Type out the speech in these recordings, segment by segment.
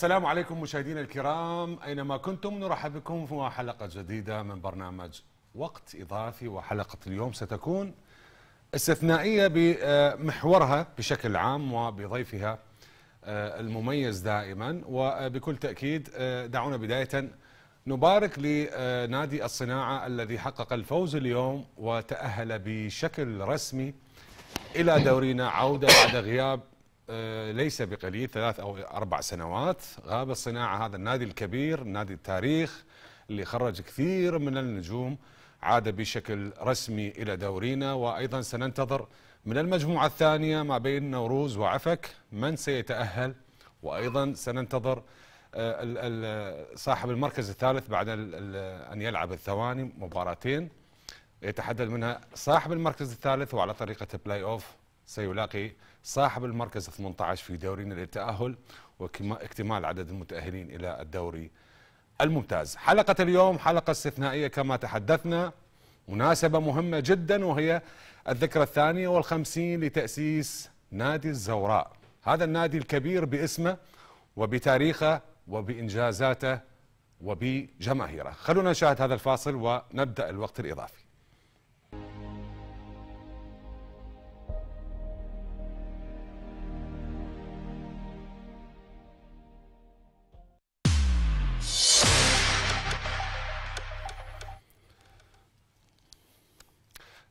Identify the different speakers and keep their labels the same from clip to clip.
Speaker 1: السلام عليكم مشاهدينا الكرام اينما كنتم نرحب بكم في حلقه جديده من برنامج وقت اضافي وحلقه اليوم ستكون استثنائيه بمحورها بشكل عام وبضيفها آه، المميز دائما وبكل تاكيد آه، دعونا بدايه نبارك لنادي الصناعه الذي حقق الفوز اليوم وتاهل بشكل رسمي الى دورينا عوده بعد غياب آه، ليس بقليل ثلاث أو أربع سنوات غاب الصناعة هذا النادي الكبير نادي التاريخ اللي خرج كثير من النجوم عاد بشكل رسمي إلى دورينا وأيضا سننتظر من المجموعة الثانية ما بين نوروز وعفك من سيتأهل وأيضا سننتظر آه، صاحب المركز الثالث بعد أن يلعب الثواني مباراتين يتحدد منها صاحب المركز الثالث وعلى طريقة بلاي أوف سيلاقي صاحب المركز 18 في دورينا للتأهل واكتمال عدد المتأهلين إلى الدوري الممتاز حلقة اليوم حلقة استثنائية كما تحدثنا مناسبة مهمة جدا وهي الذكرى الثانية والخمسين لتأسيس نادي الزوراء هذا النادي الكبير باسمه وبتاريخه وبإنجازاته وبجماهيره خلونا نشاهد هذا الفاصل ونبدأ الوقت الإضافي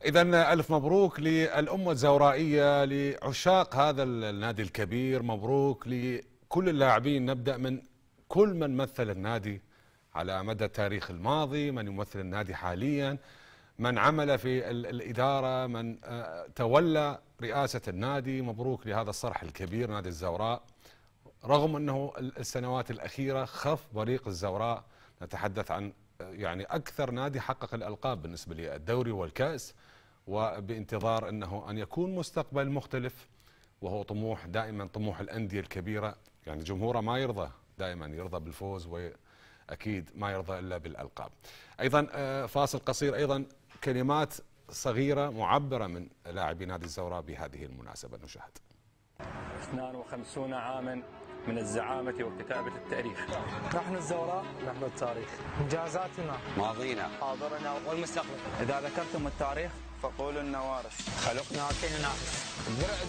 Speaker 1: إذا ألف مبروك للأمة الزورائية لعشاق هذا النادي الكبير مبروك لكل اللاعبين نبدأ من كل من مثل النادي على مدى التاريخ الماضي من يمثل النادي حاليا من عمل في الإدارة من آه، تولى رئاسة النادي مبروك لهذا الصرح الكبير نادي الزوراء رغم أنه السنوات الأخيرة خف بريق الزوراء نتحدث عن آه، يعني أكثر نادي حقق الألقاب بالنسبة للدوري والكأس وبانتظار أنه أن يكون مستقبل مختلف وهو طموح دائما طموح الأندية الكبيرة يعني جمهوره ما يرضى دائما يرضى بالفوز وأكيد ما يرضى إلا بالألقاب أيضا آه، فاصل قصير أيضا كلمات صغيرة معبرة من لاعبي نادي الزوراء بهذه المناسبة نشاهد
Speaker 2: 52 عاما من الزعامة وكتابة التاريخ نحن الزوراء نحن التاريخ
Speaker 1: إنجازاتنا
Speaker 2: ماضينا حاضرنا والمستقبل إذا ذكرتم التاريخ فقول النوارس خلقنا كننافس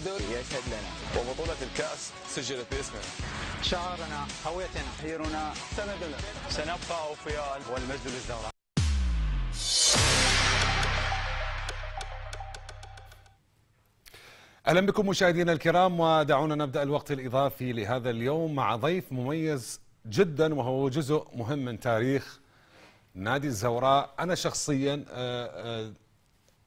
Speaker 2: درع يشهد لنا وبطولة الكأس سجلت باسمنا شعارنا هويتنا خيرنا سندنا سنبقى أوفيال والمجد للزهراء
Speaker 1: اهلا بكم مشاهدينا الكرام ودعونا نبدا الوقت الاضافي لهذا اليوم مع ضيف مميز جدا وهو جزء مهم من تاريخ نادي الزوراء انا شخصيا آه، آه،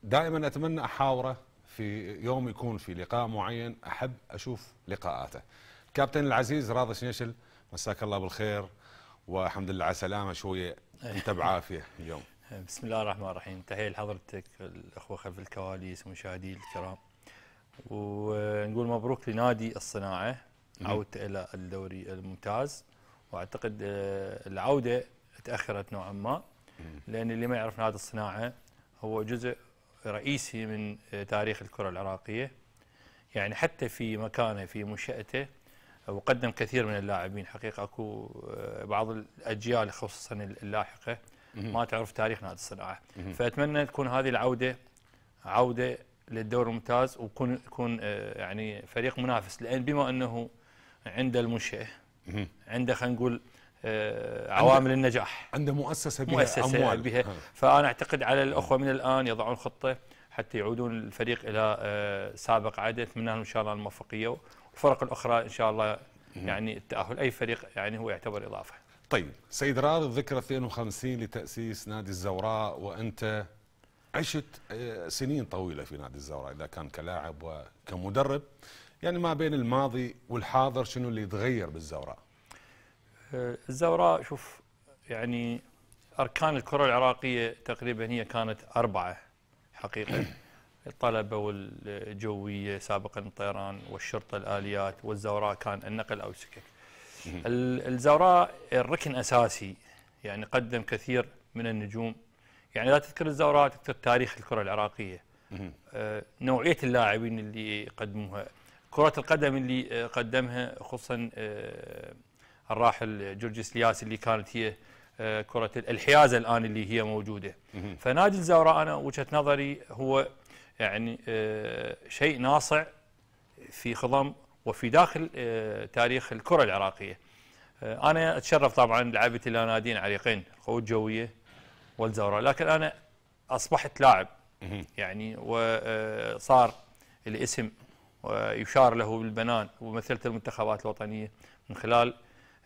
Speaker 1: دائما اتمنى احاوره في يوم يكون في لقاء معين احب اشوف لقاءاته. الكابتن العزيز راضي شنيشل مساك الله بالخير والحمد لله على سلامه شويه انت بعافيه اليوم.
Speaker 2: بسم الله الرحمن الرحيم، تحيه لحضرتك الاخوه خلف الكواليس ومشاهدي الكرام. ونقول مبروك لنادي الصناعه عودته الى الدوري الممتاز واعتقد آه، العوده تاخرت نوعا ما لان اللي ما يعرف نادي الصناعه هو جزء رئيسي من آه، تاريخ الكرة العراقية يعني حتى في مكانه في منشأته وقدم كثير من اللاعبين حقيقة أكو آه، بعض الأجيال خصوصا اللاحقة ما تعرف تاريخ نادي الصناعة فأتمنى تكون هذه العودة عودة للدور الممتاز ويكون يكون آه، يعني فريق منافس لأن بما أنه عنده المنشأة عنده خلينا نقول عوامل النجاح
Speaker 1: عنده مؤسسه بها مؤسسة اموال بها
Speaker 2: فانا اعتقد على الاخوه من الان يضعون خطه حتى يعودون الفريق الى آه، سابق عاده اتمنى ان شاء الله الموفقيه والفرق الاخرى ان شاء الله يعني التاهل اي فريق يعني هو يعتبر اضافه
Speaker 1: طيب سيد رار الذكرى 52 لتاسيس نادي الزوراء وانت عشت آه، سنين طويله في نادي الزوراء اذا كان كلاعب وكمدرب يعني ما بين الماضي والحاضر شنو اللي يتغير بالزوراء
Speaker 2: آه، الزوراء شوف يعني أركان الكرة العراقية تقريبا هي كانت أربعة حقيقة الطلبة والجوية سابقا الطيران والشرطة الآليات والزوراء كان النقل أو السكك الزوراء الركن أساسي يعني قدم كثير من النجوم يعني لا تذكر الزوراء تذكر تاريخ الكرة العراقية آه، نوعية اللاعبين اللي يقدموها كرة القدم اللي آه، قدمها خصوصا الراحل جورج سلياس اللي كانت هي آه، كرة الحيازة الآن اللي هي موجودة فنادي الزوراء أنا وجهة نظري هو يعني آه، شيء ناصع في خضم وفي داخل آه، تاريخ الكرة العراقية أنا أتشرف طبعا لعبت إلى ناديين عريقين القوة الجوية والزوراء لكن أنا أصبحت لاعب يعني وصار الاسم ويشار له بالبنان ومثلت المنتخبات الوطنية من خلال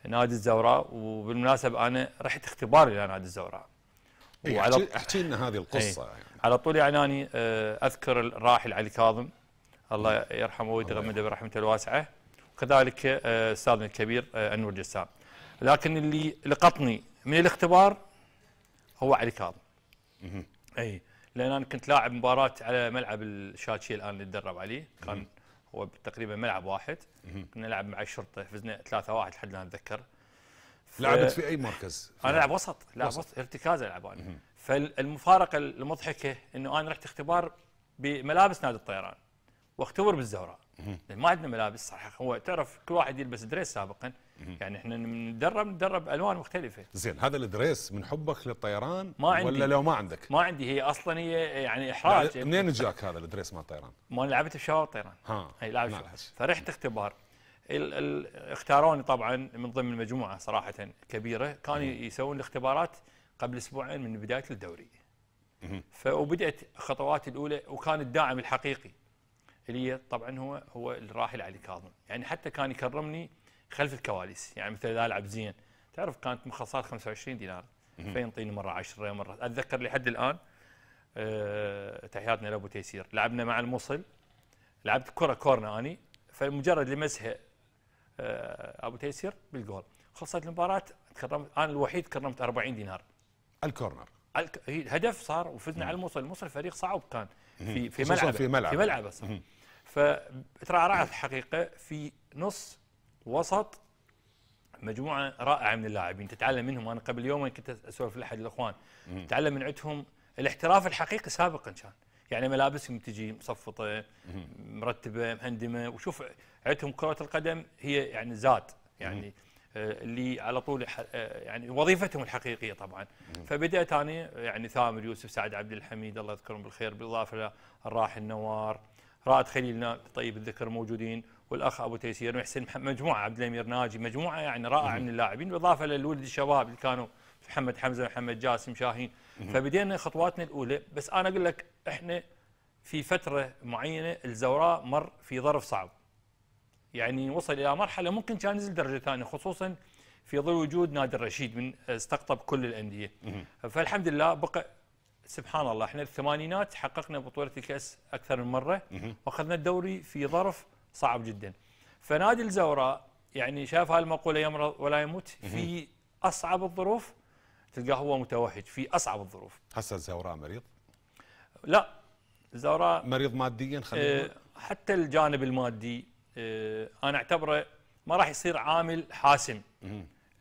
Speaker 2: نادي الزوراء وبالمناسبه انا رحت اختبار الى نادي الزوراء وعلى احكي لنا هذه القصه يعني. على طول يعني انا آه، اذكر الراحل علي كاظم الله يرحمه ويتغمده برحمته الواسعه وكذلك آه، استاذنا الكبير آه، انور جسام لكن اللي لقطني من الاختبار هو علي كاظم اي لان انا كنت لاعب مباراه على ملعب الشاتشي الان اللي اتدرب عليه كان هو تقريبا ملعب واحد كنا نلعب مع الشرطه فزنا 3-1 لحد ما اتذكر ف... لعبت في اي مركز؟ انا العب وسط لاعب وسط, ارتكاز العب انا فالمفارقه المضحكه انه انا رحت اختبار بملابس نادي الطيران واختبر بالزهراء ما عندنا ملابس صح هو تعرف كل واحد يلبس دريس سابقا يعني احنا نتدرب نتدرب الوان مختلفه
Speaker 1: زين هذا الدريس من حبك للطيران ما عندي ولا لو ما عندك
Speaker 2: ما عندي هي اصلا هي يعني احراج منين
Speaker 1: جاك هذا الدريس مال الطيران
Speaker 2: ما لعبت بشباب الطيران ها هي لعبت فرحت اختبار اختاروني طبعا من ضمن مجموعه صراحه كبيره كانوا يسوون الاختبارات قبل اسبوعين من بدايه الدوري فبدات خطواتي الاولى وكان الداعم الحقيقي اللي طبعا هو هو الراحل علي كاظم يعني حتى كان يكرمني خلف الكواليس يعني مثلا اذا العب زين تعرف كانت مخصصات 25 دينار فينطيني مره 10 مره اتذكر لحد الان أه تحياتنا لابو تيسير لعبنا مع الموصل لعبت كره كورنا اني فمجرد لمسها أه ابو تيسير بالجول خلصت المباراه تكرمت انا الوحيد كرمت 40 دينار الكورنر الهدف صار وفزنا على الموصل الموصل فريق صعب كان في في ملعبه في ملعبه, في ملعبة صح فترعرعت الحقيقة في نص وسط مجموعة رائعة من اللاعبين تتعلم منهم أنا قبل يومين كنت أسولف لأحد الأخوان تتعلم من عندهم الاحتراف الحقيقي سابقا كان يعني ملابسهم تجي مصفطة مرتبة مهندمة وشوف عندهم كرة القدم هي يعني زاد يعني آه، اللي على طول آه، يعني وظيفتهم الحقيقيه طبعا فبدات انا يعني ثامر يوسف سعد عبد الحميد الله يذكرهم بالخير بالاضافه للراحل نوار رائد خليلنا طيب الذكر موجودين والاخ ابو تيسير وحسين مجموعه عبد الامير ناجي مجموعه يعني رائعه من اللاعبين بالاضافه للولد الشباب اللي كانوا محمد حمزه محمد جاسم شاهين فبدينا خطواتنا الاولى بس انا اقول لك احنا في فتره معينه الزوراء مر في ظرف صعب يعني وصل الى مرحله ممكن كان نزل درجه ثانيه خصوصا في ظل وجود نادر رشيد من استقطب كل الانديه فالحمد لله بقى سبحان الله احنا الثمانينات حققنا بطوله الكاس اكثر من مره واخذنا الدوري في ظرف صعب جدا فنادي الزوراء يعني شاف هالمقوله يمرض ولا يموت في اصعب الظروف تلقاه هو متوهج في اصعب الظروف
Speaker 1: هسه الزوراء مريض
Speaker 2: لا الزوراء
Speaker 1: مريض ماديا
Speaker 2: خلينا اه حتى الجانب المادي اه انا اعتبره ما راح يصير عامل حاسم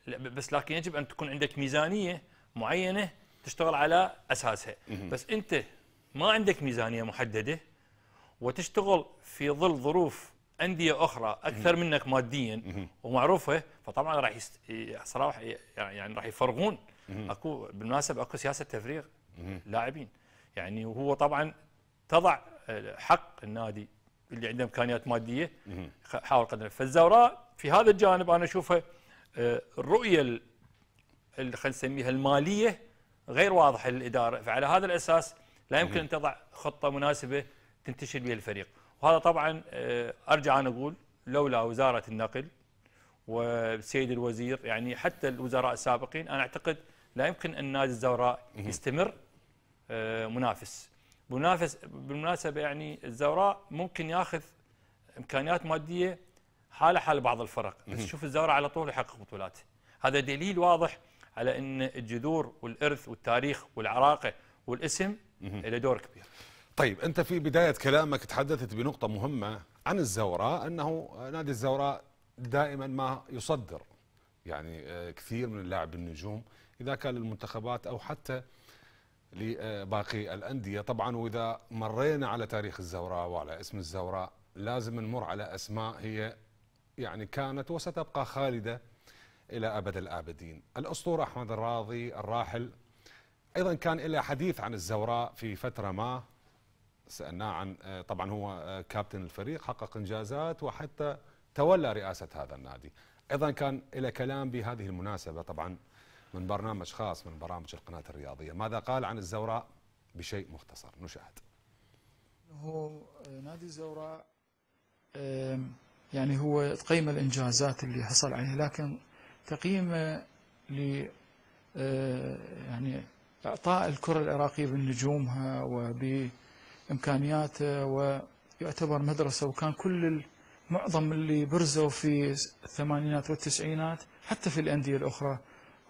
Speaker 2: بس لكن يجب ان تكون عندك ميزانيه معينه تشتغل على اساسها بس انت ما عندك ميزانيه محدده وتشتغل في ظل ظروف انديه اخرى اكثر منك ماديا ومعروفه فطبعا راح يست... صراحه يعني راح يفرغون اكو بالمناسبه اكو سياسه تفريغ لاعبين يعني وهو طبعا تضع حق النادي اللي عنده امكانيات ماديه حاول قدر فالزوراء في هذا الجانب انا اشوفها آه، الرؤيه خلينا نسميها الماليه غير واضح للاداره فعلى هذا الاساس لا يمكن ان تضع خطه مناسبه تنتشر بها الفريق وهذا طبعا آه، ارجع ان اقول لولا وزاره النقل والسيد الوزير يعني حتى الوزراء السابقين انا اعتقد لا يمكن ان نادي الزوراء يستمر آه، منافس منافس بالمناسبه يعني الزوراء ممكن ياخذ امكانيات ماديه حاله حال بعض الفرق بس شوف الزوراء على طول يحقق بطولات هذا دليل واضح على ان الجذور والارث والتاريخ والعراقه والاسم إلى دور كبير. طيب انت
Speaker 1: في بدايه كلامك تحدثت بنقطه مهمه عن الزوراء انه نادي الزوراء دائما ما يصدر يعني آه، كثير من اللاعب النجوم اذا كان للمنتخبات او حتى لباقي الانديه طبعا واذا مرينا على تاريخ الزوراء وعلى اسم الزوراء لازم نمر على اسماء هي يعني كانت وستبقى خالده إلى أبد الآبدين الأسطورة أحمد الراضي الراحل أيضا كان له حديث عن الزوراء في فترة ما سألناه عن آه، طبعا هو آه، كابتن الفريق حقق إنجازات وحتى تولى رئاسة هذا النادي أيضا كان له كلام بهذه المناسبة طبعا من برنامج خاص من برامج القناة الرياضية ماذا قال عن الزوراء بشيء مختصر نشاهد
Speaker 2: هو آه، نادي الزوراء يعني هو تقيم الإنجازات اللي حصل عليها لكن تقييم آه، ل آه، يعني اعطاء الكره العراقيه بنجومها وبامكانياتها ويعتبر مدرسه وكان كل معظم اللي برزوا في الثمانينات والتسعينات حتى في الانديه الاخرى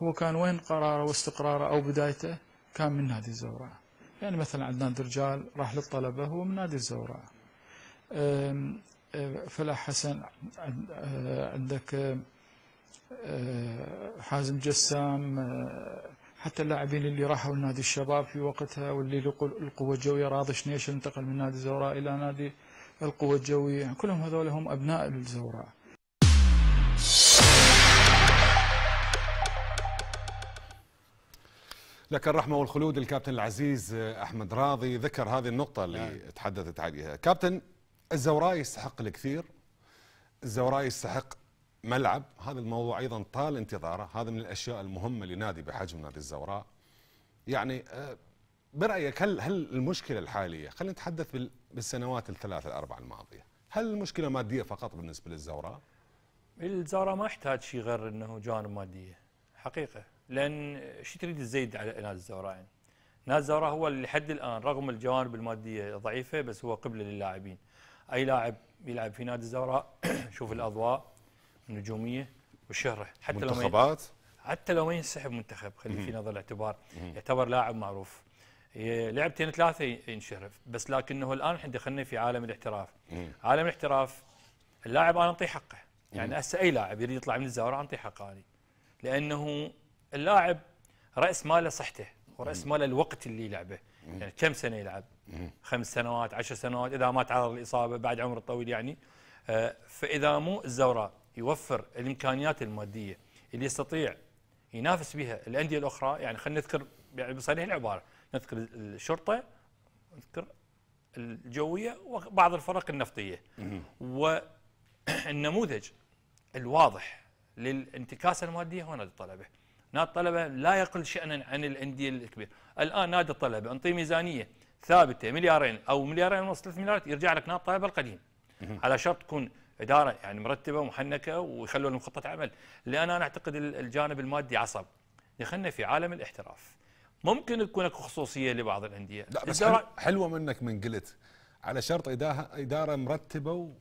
Speaker 2: هو كان وين قراره واستقراره او بدايته كان من نادي الزوراء يعني مثلا عدنان درجال راح للطلبه هو من نادي الزوراء آه، فلاح حسن عندك آه، حازم جسام آه، حتى اللاعبين اللي راحوا لنادي الشباب في وقتها واللي القوة الجوية راضي شنيش انتقل من نادي الزوراء إلى نادي القوة الجوية يعني كلهم هذول هم أبناء الزوراء
Speaker 1: لك الرحمة والخلود الكابتن العزيز أحمد راضي ذكر هذه النقطة اللي نعم. تحدثت عليها كابتن الزوراء يستحق الكثير الزوراء يستحق ملعب هذا الموضوع ايضا طال انتظاره هذا من الاشياء المهمه لنادي بحجم نادي الزوراء يعني آه، برايك هل هل المشكله الحاليه خلينا نتحدث بالسنوات الثلاث الاربع الماضيه هل المشكله ماديه فقط بالنسبه للزوراء
Speaker 2: الزوراء ما احتاج شيء غير انه جوانب ماديه حقيقه لان شو تريد تزيد على نادي الزوراء يعني نادي الزوراء هو لحد الان رغم الجوانب الماديه ضعيفه بس هو قبله للاعبين اي لاعب يلعب في نادي الزوراء شوف الاضواء النجوميه والشهره حتى لو منتخبات حتى لو ما ينسحب منتخب خلي في نظر الاعتبار يعتبر لاعب معروف لعبتين ثلاثه ينشرف بس لكنه الان احنا دخلنا في عالم الاحتراف عالم الاحتراف اللاعب انا انطيه حقه يعني هسه اي لاعب يريد يطلع من الزاويه انطيه حقه اني لانه اللاعب راس ماله صحته وراس ماله الوقت اللي يلعبه يعني كم سنه يلعب خمس سنوات عشر سنوات اذا ما تعرض الاصابه بعد عمر طويل يعني آه، فاذا مو الزوراء يوفر الامكانيات الماديه اللي يستطيع ينافس بها الانديه الاخرى يعني خلينا نذكر يعني بصريح العباره نذكر الشرطه نذكر الجويه وبعض الفرق النفطيه والنموذج الواضح للانتكاسه الماديه هو نادي الطلبه نادي الطلبه لا يقل شانا عن الانديه الكبيره الان نادي الطلبه انطي ميزانيه ثابته مليارين او مليارين ونص ثلاث مليارات يرجع لك نادي الطلبه القديم على شرط تكون اداره يعني مرتبه ومحنكه ويخلوا لهم خطه عمل لان انا اعتقد الجانب المادي عصب دخلنا في عالم الاحتراف ممكن تكون اكو خصوصيه لبعض الانديه لا بس حل...
Speaker 1: حلوه منك من قلت على شرط اداره اداره مرتبه و...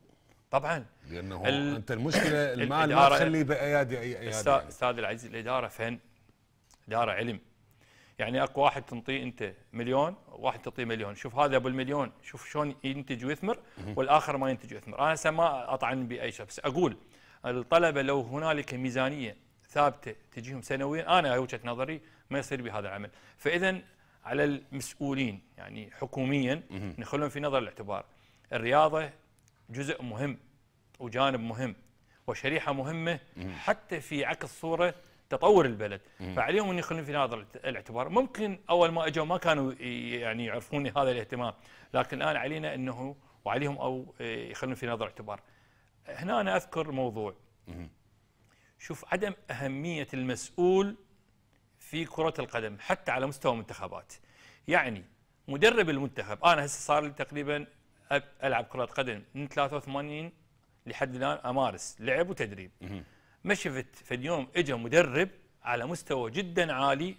Speaker 1: طبعا لانه ال... انت المشكله المال ما تخليه بايادي اي ايادي يعني.
Speaker 2: استاذ العزيز الاداره فن اداره علم يعني اكو واحد تنطيه انت مليون واحد تعطيه مليون شوف هذا ابو المليون شوف شلون ينتج ويثمر والاخر ما ينتج ويثمر انا هسه ما اطعن باي شخص اقول الطلبه لو هنالك ميزانيه ثابته تجيهم سنويا انا وجهه نظري ما يصير بهذا العمل فاذا على المسؤولين يعني حكوميا نخلهم في نظر الاعتبار الرياضه جزء مهم وجانب مهم وشريحه مهمه حتى في عكس صوره تطور البلد فعليهم ان يخلون في نظر الاعتبار ممكن اول ما اجوا ما كانوا يعني يعرفون هذا الاهتمام لكن الان علينا انه وعليهم او آه، يخلون في نظر الاعتبار هنا انا اذكر موضوع شوف عدم اهميه المسؤول في كره القدم حتى على مستوى المنتخبات يعني مدرب المنتخب انا هسه صار لي تقريبا العب كره قدم من 83 لحد الان امارس لعب وتدريب ما في اليوم اجى مدرب على مستوى جدا عالي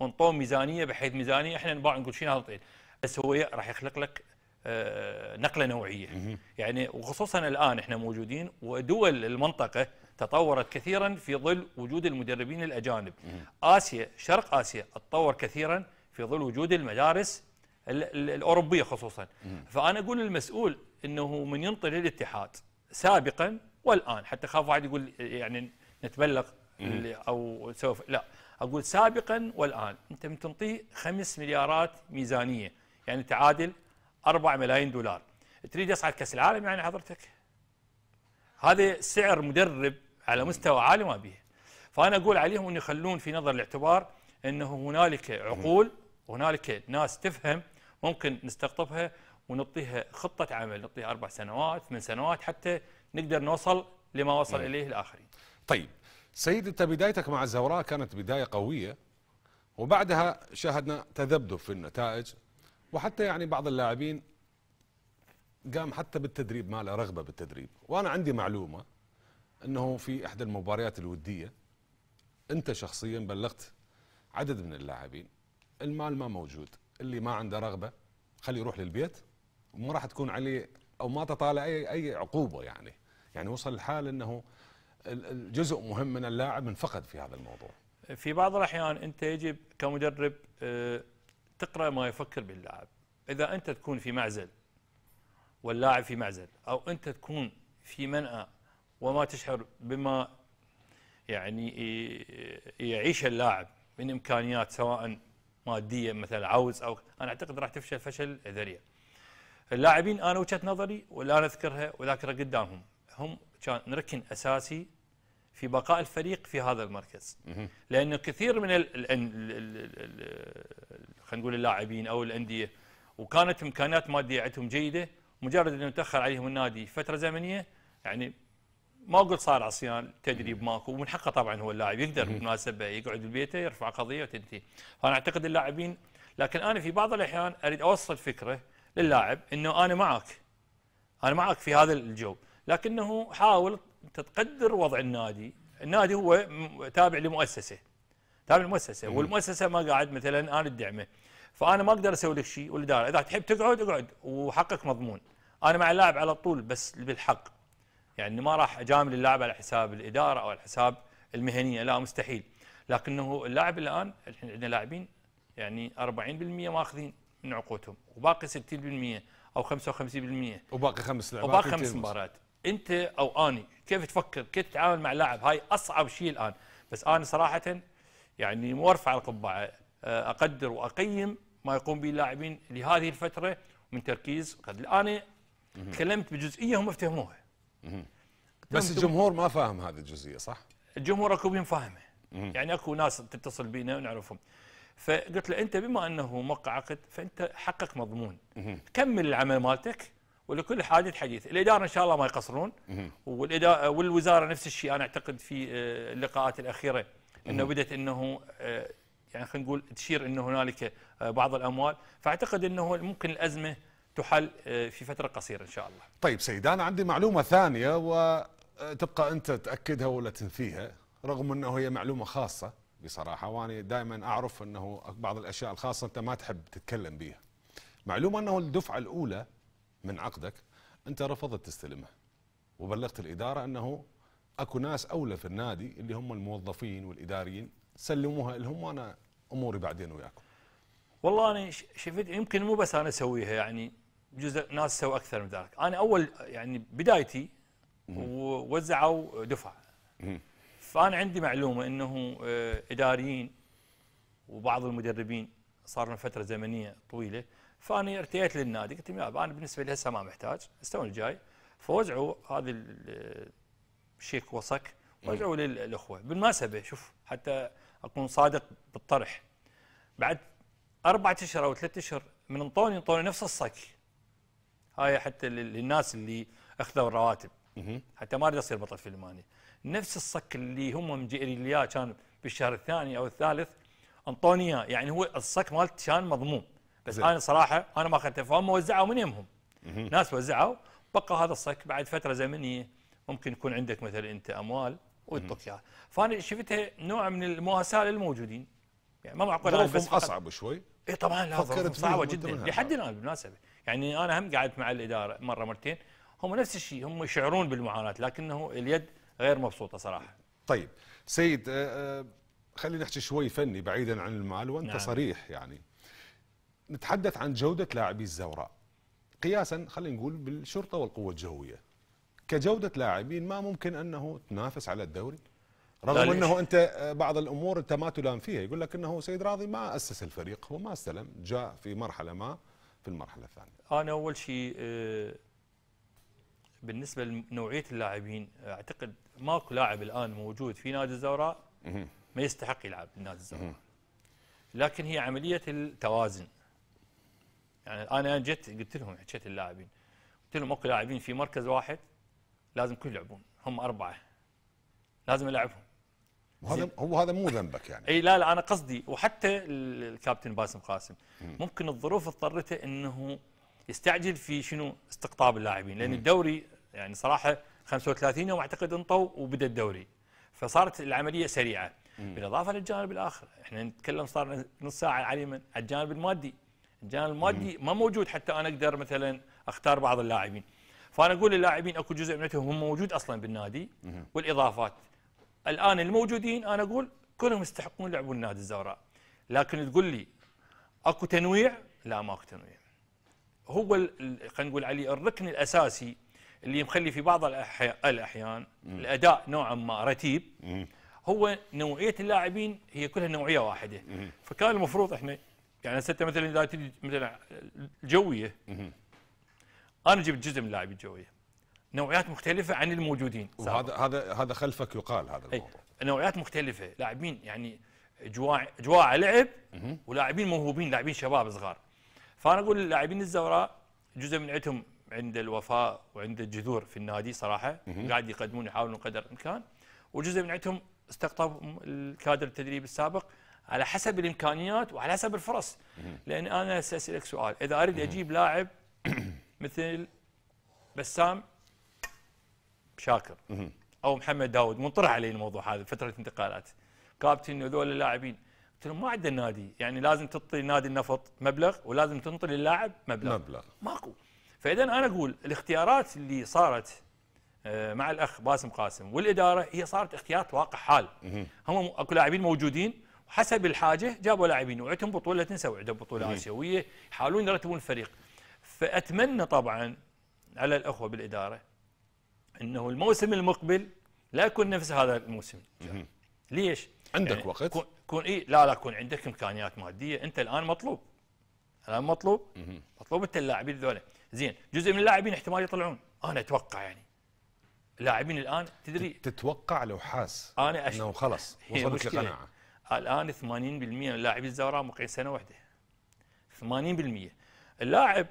Speaker 2: وانطوه ميزانيه بحيث ميزانيه احنا نباع نقول شنو هذا طيب بس هو راح يخلق لك آه، نقله نوعيه يعني وخصوصا الان احنا موجودين ودول المنطقه تطورت كثيرا في ظل وجود المدربين الاجانب اسيا شرق اسيا تطور كثيرا في ظل وجود المدارس الاوروبيه خصوصا فانا اقول للمسؤول انه من ينطي للاتحاد سابقا والان حتى خاف واحد يقول يعني نتبلغ او سوف لا اقول سابقا والان انت بتنطيه 5 مليارات ميزانيه يعني تعادل 4 ملايين دولار تريد يصعد كاس العالم يعني حضرتك هذا سعر مدرب على مستوى عالي ما به فانا اقول عليهم ان يخلون في نظر الاعتبار انه هنالك عقول وهنالك ناس تفهم ممكن نستقطبها ونعطيها خطه عمل نعطيها اربع سنوات ثمان سنوات حتى نقدر نوصل لما وصل اليه الاخرين.
Speaker 1: طيب سيد انت بدايتك مع الزوراء كانت بدايه قويه وبعدها شاهدنا تذبذب في النتائج وحتى يعني بعض اللاعبين قام حتى بالتدريب ما له رغبه بالتدريب وانا عندي معلومه انه في احدى المباريات الوديه انت شخصيا بلغت عدد من اللاعبين المال ما موجود اللي ما عنده رغبه خليه يروح للبيت وما راح تكون عليه او ما تطالع اي اي عقوبه يعني يعني وصل الحال أنه جزء مهم من اللاعب انفقد في هذا الموضوع
Speaker 2: في بعض الأحيان أنت يجب كمدرب آه، تقرأ ما يفكر باللاعب إذا أنت تكون في معزل واللاعب في معزل أو أنت تكون في منأى وما تشعر بما يعني آه، يعيش اللاعب من إمكانيات سواء ماديه مثلا عوز او انا اعتقد راح تفشل فشل ذريع. اللاعبين انا وجهه نظري ولا اذكرها وذاكرها قدامهم هم كان ركن اساسي في بقاء الفريق في هذا المركز لان كثير من خلينا نقول اللاعبين او الانديه وكانت امكانيات ماديه عندهم جيده مجرد انه تاخر عليهم النادي فتره زمنيه يعني ما اقول صار عصيان تدريب ماكو ومن حقه طبعا هو اللاعب يقدر بالمناسبه يقعد ببيته يرفع قضيه وتنتهي فانا اعتقد اللاعبين لكن انا في بعض الاحيان اريد اوصل فكره للاعب انه انا معك انا معك في هذا الجو لكنه حاول تقدر وضع النادي النادي هو تابع لمؤسسه تابع لمؤسسه والمؤسسه ما قاعد مثلا انا الدعمه فانا ما اقدر اسوي لك شيء والاداره اذا تحب تقعد اقعد وحقك مضمون انا مع اللاعب على طول بس بالحق يعني ما راح اجامل اللاعب على حساب الاداره او على حساب المهنيه لا مستحيل لكنه اللاعب الان الحين عندنا لاعبين يعني 40% ماخذين من عقودهم وباقي 60% او 55% وباقي خمس لعبات وباقي خمس مباريات انت او اني كيف تفكر كيف تتعامل مع اللاعب هاي اصعب شيء الان بس انا صراحه يعني مو ارفع القبعه آه، اقدر واقيم ما يقوم به اللاعبين لهذه الفتره من تركيز قد الان تكلمت بجزئيه هم افتهموها بس الجمهور ما فاهم هذه الجزئيه صح؟ الجمهور اكو بهم فاهمه يعني اكو ناس تتصل بينا ونعرفهم فقلت له انت بما انه موقع عقد فانت حقق مضمون كمل العمل مالتك ولكل حادث حديث الاداره ان شاء الله ما يقصرون والوزاره نفس الشيء انا اعتقد في آه، اللقاءات الاخيره انه بدات انه آه، يعني خلينا نقول تشير انه هنالك آه، بعض الاموال فاعتقد انه ممكن الازمه تحل في فتره قصيره ان شاء الله
Speaker 1: طيب سيد انا عندي معلومه ثانيه وتبقى انت تاكدها ولا تنفيها رغم انه هي معلومه خاصه بصراحه وانا دائما اعرف انه بعض الاشياء الخاصه انت ما تحب تتكلم بها معلومه انه الدفعه الاولى من عقدك انت رفضت تستلمه وبلغت الاداره انه اكو ناس اولى في النادي اللي هم الموظفين والاداريين سلموها لهم وانا اموري
Speaker 2: بعدين وياكم. والله انا شفت يمكن مو بس انا اسويها يعني جزء ناس سووا اكثر من ذلك، انا اول يعني بدايتي ووزعوا دفع. فانا عندي معلومه انه آه، اداريين وبعض المدربين صار لهم فتره زمنيه طويله فاني ارتيت للنادي قلت لهم يابا انا بالنسبه لي هسه ما محتاج استوى الجاي فوزعوا هذا الشيك وصك وزعوا للاخوه بالمناسبه شوف حتى اكون صادق بالطرح بعد أربعة اشهر او ثلاثة اشهر من انطوني انطوني نفس الصك هاي حتى للناس اللي اخذوا الرواتب حتى ما اريد اصير بطل فيلماني نفس الصك اللي هم مجئرين لي كان بالشهر الثاني او الثالث انطوني يعني هو الصك مالت كان مضموم بس زي. انا صراحه انا ما اخذتها فهم وزعوا من يمهم ناس وزعوا بقى هذا الصك بعد فتره زمنيه ممكن يكون عندك مثلا انت اموال ويعطوك اياها فانا شفتها نوع من المواساه للموجودين يعني ما معقول بس اصعب شوي اي طبعا لا فكرت صعبه جدا لحد الان بالمناسبه يعني انا هم قعدت مع الاداره مره مرتين هم نفس الشيء هم يشعرون بالمعاناه لكنه اليد غير مبسوطه صراحه
Speaker 1: طيب سيد آه، آه، خلينا نحكي شوي فني بعيدا عن المال وانت نعم. صريح يعني نتحدث عن جودة لاعبي الزوراء قياسا خلينا نقول بالشرطة والقوة الجوية كجودة لاعبين ما ممكن أنه تنافس على الدوري رغم انه انت آه، بعض الامور انت ما تلام فيها يقول لك انه سيد راضي ما اسس الفريق هو ما استلم جاء في مرحله ما في المرحله الثانيه
Speaker 2: انا اول شيء آه، بالنسبه لنوعيه اللاعبين اعتقد ماكو لاعب الان موجود في نادي الزوراء ما يستحق يلعب في نادي الزوراء لكن هي عمليه التوازن يعني انا جيت قلت لهم حكيت اللاعبين قلت لهم اوكي لاعبين في مركز واحد لازم كل يلعبون هم اربعه لازم العبهم
Speaker 1: وهذا هو هذا مو ذنبك يعني
Speaker 2: اي لا لا انا قصدي وحتى الكابتن باسم قاسم ممكن الظروف اضطرته انه يستعجل في شنو استقطاب اللاعبين لان الدوري يعني صراحه 35 يوم اعتقد انطوا وبدا الدوري فصارت العمليه سريعه بالاضافه للجانب الاخر احنا نتكلم صار نص ساعه على على الجانب المادي الجانب المادي ما موجود حتى انا اقدر مثلا اختار بعض اللاعبين فانا اقول اللاعبين اكو جزء منهم هم موجود اصلا بالنادي والاضافات الان الموجودين انا اقول كلهم يستحقون لعبوا النادي الزوراء لكن تقول لي اكو تنويع لا ماكو تنويع هو خلينا نقول عليه الركن الاساسي اللي مخلي في بعض الاحيان الاداء نوعا ما رتيب هو نوعيه اللاعبين هي كلها نوعيه واحده فكان المفروض احنا يعني ستة مثلا اذا تجي مثلا الجويه انا جبت جزء من لاعبي الجويه نوعيات مختلفه عن الموجودين وهذا هذا هذا خلفك يقال هذا إيه. الموضوع أي. نوعيات مختلفه لاعبين يعني جواع جواع لعب ولاعبين موهوبين لاعبين شباب صغار فانا اقول اللاعبين الزوراء جزء من عندهم عند الوفاء وعند الجذور في النادي صراحه قاعد يقدمون يحاولون قدر الامكان وجزء من عندهم استقطب الكادر التدريب السابق على حسب الامكانيات وعلى حسب الفرص لان انا اسالك سؤال اذا اريد اجيب لاعب مثل بسام شاكر او محمد داود منطرح علي الموضوع هذا فتره الانتقالات كابتن هذول اللاعبين قلت لهم ما عندنا النادي يعني لازم تعطي نادي النفط مبلغ ولازم تنطي للاعب مبلغ مبلغ ماكو فاذا انا اقول الاختيارات اللي صارت آه، مع الاخ باسم قاسم والاداره هي صارت اختيارات واقع حال هم اكو لاعبين موجودين حسب الحاجه جابوا لاعبين وعندهم بطوله تنسى وعندهم بطوله اسيويه يحاولون يرتبون الفريق فاتمنى طبعا على الاخوه بالاداره انه الموسم المقبل لا يكون نفس هذا الموسم ليش؟ عندك يعني وقت كون, كون إيه لا لا كون عندك امكانيات ماديه انت الان مطلوب الان مطلوب مطلوب انت اللاعبين ذولا زين جزء من اللاعبين احتمال يطلعون انا اتوقع يعني اللاعبين الان تدري تتوقع لو حاس انا أش... انه خلص وصلت لقناعه الان 80% من لاعبي الزوراء مقيم سنه واحده 80% اللاعب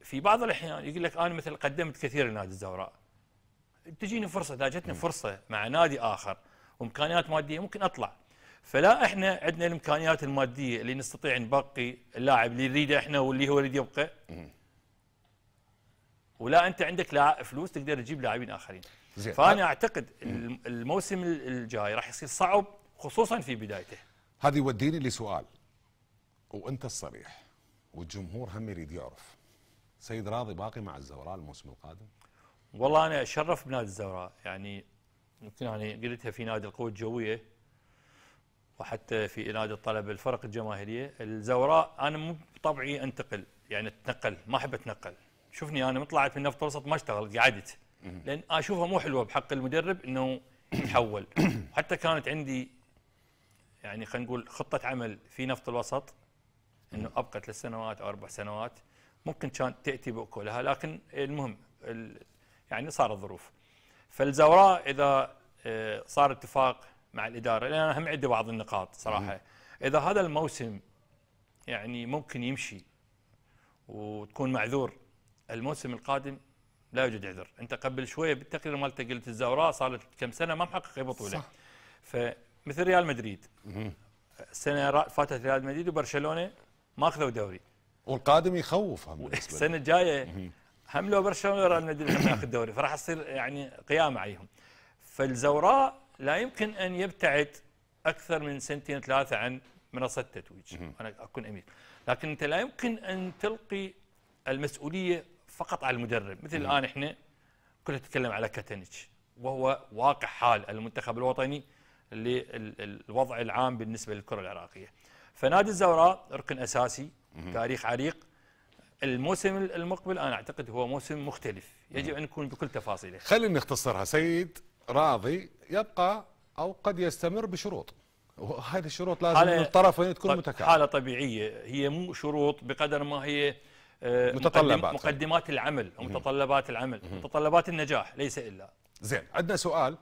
Speaker 2: في بعض الاحيان يقول لك انا مثل قدمت كثير لنادي الزوراء تجيني فرصه اذا جتني فرصه مع نادي اخر وامكانيات ماديه ممكن اطلع فلا احنا عندنا الامكانيات الماديه اللي نستطيع نبقي اللاعب اللي نريده احنا واللي هو يريد يبقى ولا انت عندك لا فلوس تقدر تجيب لاعبين اخرين فانا اعتقد الموسم الجاي راح يصير صعب خصوصا في بدايته
Speaker 1: هذا يوديني لسؤال وانت الصريح والجمهور هم يريد يعرف سيد راضي باقي مع
Speaker 2: الزوراء الموسم القادم والله انا اتشرف بنادي الزوراء يعني يمكن يعني قلتها في نادي القوه الجويه وحتى في نادي الطلبه الفرق الجماهيريه الزوراء انا مو بطبعي انتقل يعني اتنقل ما احب اتنقل شوفني انا طلعت من نفط الوسط ما اشتغلت قعدت لان اشوفها مو حلوه بحق المدرب انه يتحول حتى كانت عندي يعني خلينا نقول خطه عمل في نفط الوسط انه ابقى ثلاث سنوات او اربع سنوات ممكن كان تاتي باكلها لكن المهم يعني صارت ظروف فالزوراء اذا آه، صار اتفاق مع الاداره لان انا هم عندي بعض النقاط صراحه اذا هذا الموسم يعني ممكن يمشي وتكون معذور الموسم القادم لا يوجد عذر انت قبل شويه بالتقرير مالته قلت الزوراء صارت كم سنه ما محقق بطوله صح. مثل ريال مدريد السنه فاتت ريال مدريد وبرشلونه ما اخذوا دوري والقادم يخوف هم السنه الجايه هم لو برشلونه وريال مدريد ما ياخذ دوري فراح تصير يعني قيامه عليهم فالزوراء لا يمكن ان يبتعد اكثر من سنتين ثلاثه عن منصه التتويج انا اكون امين لكن انت لا يمكن ان تلقي المسؤوليه فقط على المدرب مثل الان احنا كنا نتكلم على كاتنيتش وهو واقع حال المنتخب الوطني للوضع العام بالنسبه للكره العراقيه. فنادي الزوراء ركن اساسي تاريخ عريق الموسم المقبل انا اعتقد هو موسم مختلف يجب ان نكون بكل تفاصيله.
Speaker 1: خلينا نختصرها سيد راضي يبقى او قد يستمر بشروط. وهذه الشروط لازم من الطرفين تكون طيب، متكامله. حاله
Speaker 2: طبيعيه هي مو شروط بقدر ما هي آه، متطلبات مقدمات العمل ومتطلبات العمل متطلبات النجاح ليس الا زين عندنا سؤال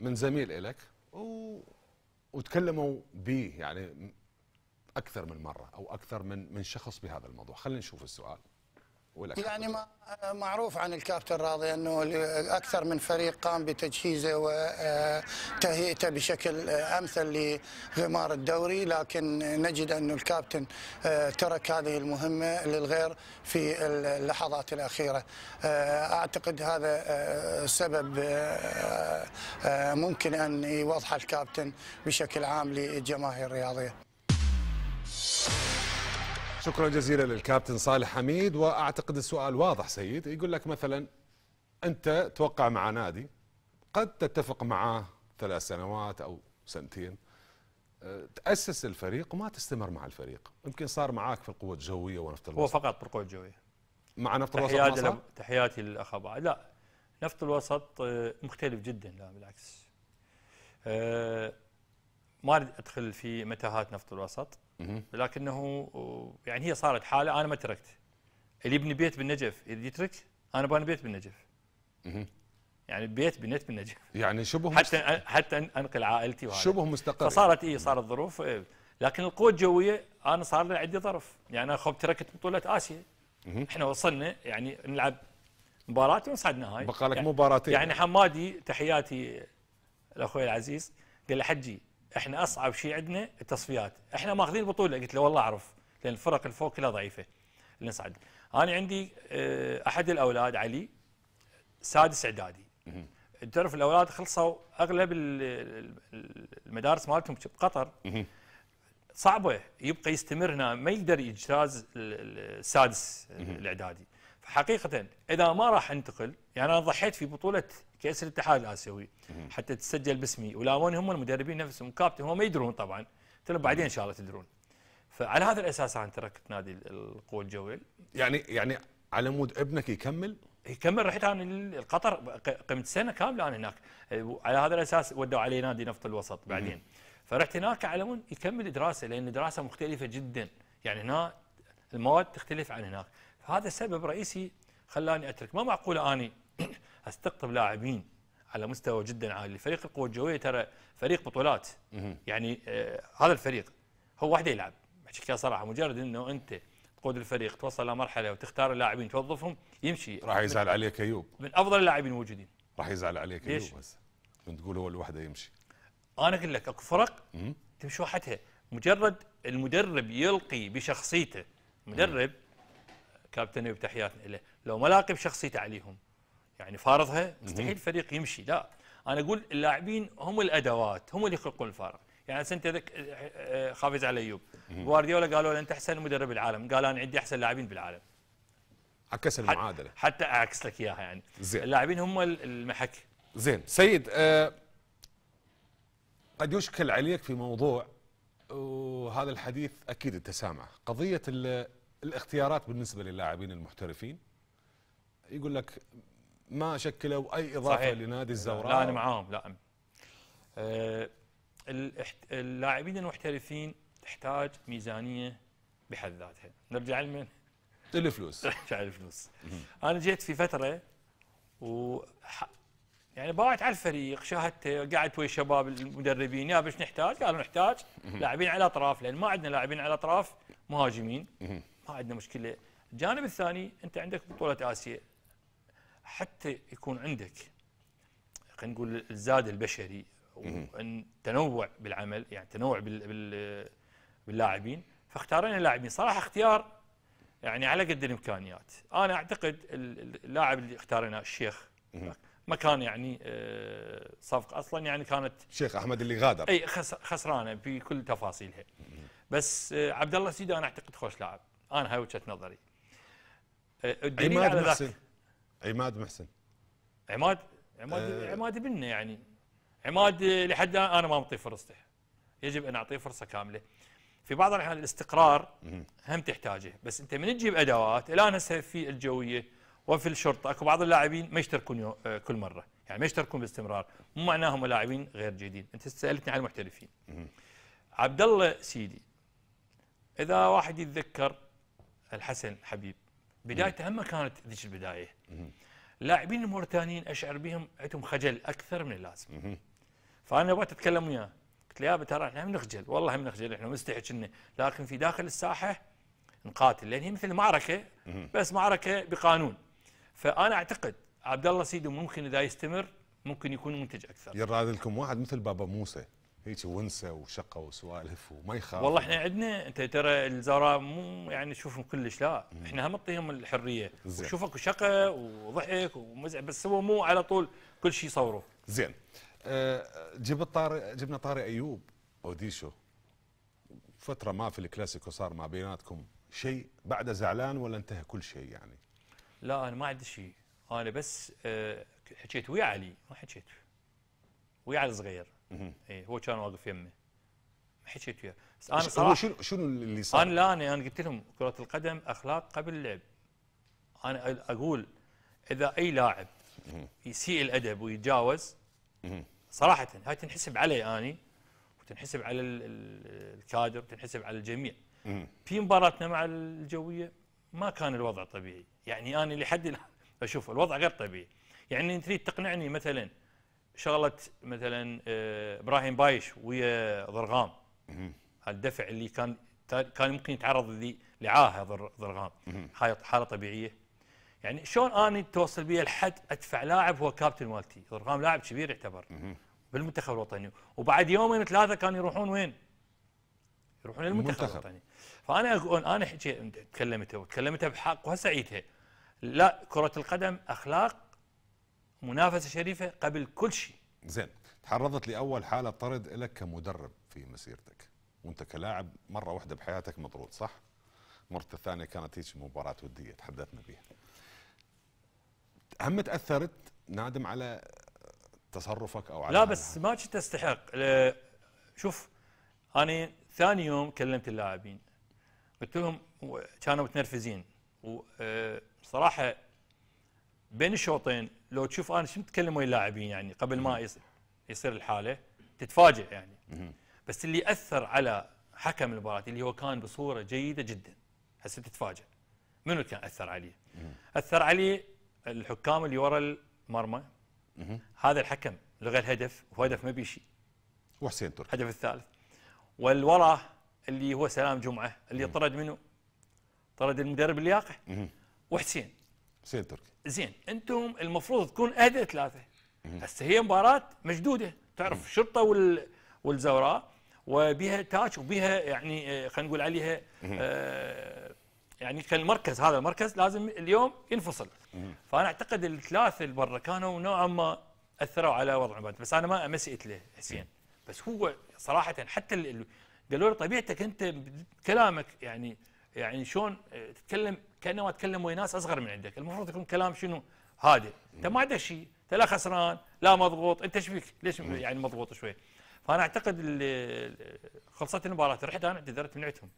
Speaker 1: من زميل لك و... وتكلموا به يعني اكثر من مره او اكثر من من شخص بهذا الموضوع خلينا نشوف السؤال يعني
Speaker 2: ما معروف عن الكابتن راضي انه اكثر من فريق قام بتجهيزه وتهيئته بشكل امثل لغمار الدوري لكن نجد انه الكابتن ترك هذه المهمه للغير في اللحظات الاخيره اعتقد هذا سبب ممكن ان يوضحه الكابتن بشكل عام للجماهير الرياضيه
Speaker 1: شكرا جزيلا للكابتن صالح حميد واعتقد السؤال واضح سيد يقول لك مثلا انت توقع مع نادي قد تتفق معاه ثلاث سنوات او سنتين أه، تاسس الفريق وما تستمر مع الفريق يمكن صار معاك في القوه الجويه ونفط الوسط هو فقط بالقوه الجويه مع نفط الوسط تحياتي لأ...
Speaker 2: تحياتي للاخ لا نفط الوسط أه، مختلف جدا لا بالعكس أه، ما اريد ادخل في متاهات نفط الوسط لكنه يعني هي صارت حاله انا ما تركت اللي يبني بيت بالنجف اذا يترك انا باني بيت بالنجف يعني بيت بنيت بالنجف يعني شبه حتى حتى انقل عائلتي وهذا شبه مستقر فصارت اي صارت ظروف إيه لكن القوه الجويه انا صار لي عندي ظرف يعني انا تركت بطوله اسيا احنا وصلنا يعني نلعب مباراه ونصعد هاي بقى لك يعني مباراتين يعني حمادي تحياتي لاخوي العزيز قال لي حجي احنا اصعب شيء عندنا التصفيات احنا ماخذين بطوله قلت له والله اعرف لان الفرق الفوق كلها ضعيفه اللي نصعد انا عندي آه، احد الاولاد علي سادس اعدادي تعرف الاولاد خلصوا اغلب المدارس مالتهم بقطر صعبه يبقى يستمر هنا ما يقدر يجتاز السادس الاعدادي فحقيقه اذا ما راح انتقل يعني انا ضحيت في بطوله كاس الاتحاد الاسيوي حتى تسجل باسمي ولاوني هم المدربين نفسهم كابتن هم ما يدرون طبعا قلت لهم بعدين ان شاء الله تدرون فعلى هذا الاساس انا تركت نادي القوة الجويل يعني يعني على مود ابنك يكمل؟ يكمل رحت انا القطر قمت سنه كامله انا هناك على هذا الاساس ودوا علي نادي نفط الوسط بعدين فرحت هناك على مود يكمل دراسه لان دراسه مختلفه جدا يعني هنا المواد تختلف عن هناك فهذا سبب رئيسي خلاني اترك ما معقول اني استقطب لاعبين على مستوى جدا عالي فريق القوه الجويه ترى فريق بطولات يعني آه هذا الفريق هو وحده يلعب احكي لك صراحه مجرد انه انت تقود الفريق توصل لمرحله وتختار اللاعبين توظفهم يمشي راح يزعل عليك ايوب من افضل اللاعبين الموجودين
Speaker 1: راح يزعل عليك ايوب بس من تقول هو لوحده
Speaker 2: يمشي انا اقول لك اكو فرق تمشي وحدها مجرد المدرب يلقي بشخصيته مدرب كابتن ايوب تحياتنا له لو ما لاقي بشخصيته عليهم يعني فارضها مستحيل فريق يمشي لا انا اقول اللاعبين هم الادوات هم اللي يخلقون الفارق يعني انت ذك... خافز على ايوب جوارديولا قالوا له انت احسن مدرب العالم قال انا عندي احسن لاعبين بالعالم عكس المعادله حتى اعكس لك اياها يعني زين اللاعبين هم المحك
Speaker 1: زين سيد آه قد يشكل عليك في موضوع وهذا الحديث اكيد التسامح قضيه الاختيارات بالنسبه للاعبين المحترفين يقول لك ما شكلوا اي اضافه صحيح. لنادي الزوراء لا انا
Speaker 2: معاهم لا أه اللاعبين المحترفين تحتاج ميزانيه بحد ذاتها نرجع لمن الفلوس نرجع الفلوس انا جيت في فتره و يعني باعت على الفريق شاهدته قعدت ويا الشباب المدربين يا بش نحتاج قالوا نحتاج لاعبين على اطراف لان ما عندنا لاعبين على اطراف مهاجمين ما عندنا مشكله الجانب الثاني انت عندك بطوله اسيا حتى يكون عندك خلينا نقول الزاد البشري وان تنوع بالعمل يعني تنوع بال باللاعبين فاختارينا لاعبين صراحه اختيار يعني على قد الامكانيات انا اعتقد اللاعب اللي اختاريناه الشيخ ما كان يعني آه، صفقه اصلا يعني كانت شيخ احمد اللي غادر اي خسرانه بكل تفاصيلها بس آه، عبد الله سيدي انا اعتقد خوش لاعب انا هاي وجهه نظري آه، الدليل على ذاك
Speaker 1: عماد محسن
Speaker 2: عماد عماد أه عماد بنا يعني عماد لحد الان انا ما معطيه فرصته يجب ان اعطيه فرصه كامله في بعض الاحيان الاستقرار هم تحتاجه بس انت من تجيب ادوات الان هسه في الجويه وفي الشرطه اكو بعض اللاعبين ما يشتركون آه، كل مره يعني ما يشتركون باستمرار مو معناه هم لاعبين غير جيدين انت سالتني عن المحترفين عبد الله سيدي اذا واحد يتذكر الحسن حبيب بدايته هم كانت ذيك البدايه اللاعبين الموريتانيين اشعر بهم عندهم خجل اكثر من اللازم فانا وقت اتكلم وياه قلت له يابا ترى احنا بنخجل والله بنخجل احنا مستحي كنا لكن في داخل الساحه نقاتل لان هي مثل معركه بس معركه بقانون فانا اعتقد عبد الله سيدو ممكن اذا يستمر ممكن يكون منتج اكثر
Speaker 1: يراد لكم واحد مثل بابا موسى هيك ونسه وشقه وسوالف وما يخاف والله احنا
Speaker 2: عندنا انت ترى الزراء مو يعني نشوفهم كلش لا احنا هم نعطيهم الحريه نشوفك شقه وضحك ومزع بس هو مو على طول كل شيء يصوره زين أه
Speaker 1: جبت طاري جبنا طاري ايوب اوديشو فتره ما في الكلاسيكو صار ما بيناتكم شيء بعده زعلان ولا انتهى كل شيء يعني؟
Speaker 2: لا انا ما عندي شيء انا بس أه حكيت ويا علي ما حكيت ويا علي صغير ايه هو كان واقف يمه حكيت وياه بس انا صراحه شنو
Speaker 1: شنو اللي صار؟ انا
Speaker 2: لا انا يعني انا قلت لهم كره القدم اخلاق قبل اللعب انا اقول اذا اي لاعب يسيء الادب ويتجاوز صراحه هاي تنحسب علي اني وتنحسب على الكادر وتنحسب على الجميع في مباراتنا مع الجويه ما كان الوضع طبيعي يعني انا لحد الان اشوف الوضع غير طبيعي يعني تريد تقنعني مثلا شغلت مثلا آه، ابراهيم بايش ويا ضرغام الدفع اللي كان كان ممكن يتعرض لعاهه ضرغام حاله طبيعيه يعني شلون انا توصل بي الحد ادفع لاعب هو كابتن مالتي ضرغام لاعب كبير يعتبر بالمنتخب الوطني وبعد يومين ثلاثه كانوا يروحون وين؟ يروحون للمنتخب الوطني فانا اقول انا تكلمت تكلمت بحق وهسه لا كره القدم اخلاق منافسه شريفه قبل كل شيء زين تعرضت
Speaker 1: لاول حاله طرد لك كمدرب في مسيرتك وانت كلاعب مره واحده بحياتك مطرود صح المره الثانيه كانت هيك مباراه وديه تحدثنا فيها هم تاثرت نادم على تصرفك او على لا
Speaker 2: بس ما كنت استحق شوف انا ثاني يوم كلمت اللاعبين قلت لهم كانوا متنرفزين وصراحه آه، بين الشوطين لو تشوف انا شو متكلم ويا اللاعبين يعني قبل ما يصير الحاله تتفاجئ يعني بس اللي اثر على حكم المباراه اللي هو كان بصوره جيده جدا هسه تتفاجئ منو كان اثر عليه؟ اثر عليه الحكام اللي ورا المرمى هذا الحكم لغى الهدف وهدف ما بيشي وحسين تركي الهدف الثالث والورا اللي هو سلام جمعه اللي طرد منه طرد المدرب اللياقه وحسين زين تركي زين انتم المفروض تكون اهدى ثلاثه بس هي مباراه مشدوده تعرف الشرطه وال والزوراء وبها تاج وبها يعني آه، خلينا نقول عليها آه، يعني كان المركز هذا المركز لازم اليوم ينفصل فانا اعتقد الثلاثه اللي برا كانوا نوعا ما اثروا على وضع عباد بس انا ما مسئت له حسين بس هو صراحه حتى قالوا له طبيعتك انت كلامك يعني يعني شلون آه، تتكلم كانما تكلم ويا ناس اصغر من عندك المفروض يكون كلام شنو هادئ انت ما عندك شيء انت لا خسران لا مضغوط انت ايش فيك ليش يعني مضغوط شوي فانا اعتقد خلصت المباراه رحت انا اعتذرت من عندهم